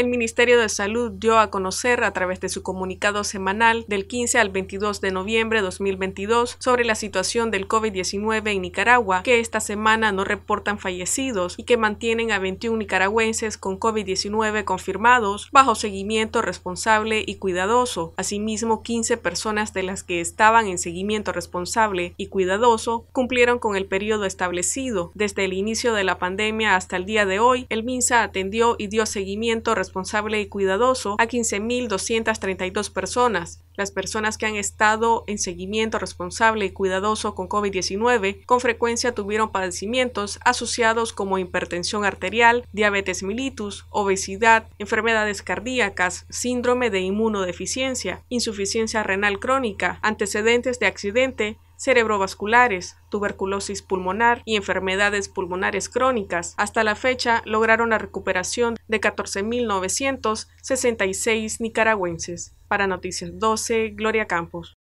El Ministerio de Salud dio a conocer a través de su comunicado semanal del 15 al 22 de noviembre de 2022 sobre la situación del COVID-19 en Nicaragua que esta semana no reportan fallecidos y que mantienen a 21 nicaragüenses con COVID-19 confirmados bajo seguimiento responsable y cuidadoso. Asimismo, 15 personas de las que estaban en seguimiento responsable y cuidadoso cumplieron con el periodo establecido. Desde el inicio de la pandemia hasta el día de hoy, el MINSA atendió y dio seguimiento responsable responsable y cuidadoso a 15.232 personas. Las personas que han estado en seguimiento responsable y cuidadoso con COVID-19 con frecuencia tuvieron padecimientos asociados como hipertensión arterial, diabetes mellitus, obesidad, enfermedades cardíacas, síndrome de inmunodeficiencia, insuficiencia renal crónica, antecedentes de accidente, cerebrovasculares, tuberculosis pulmonar y enfermedades pulmonares crónicas. Hasta la fecha lograron la recuperación de 14.966 nicaragüenses. Para Noticias 12, Gloria Campos.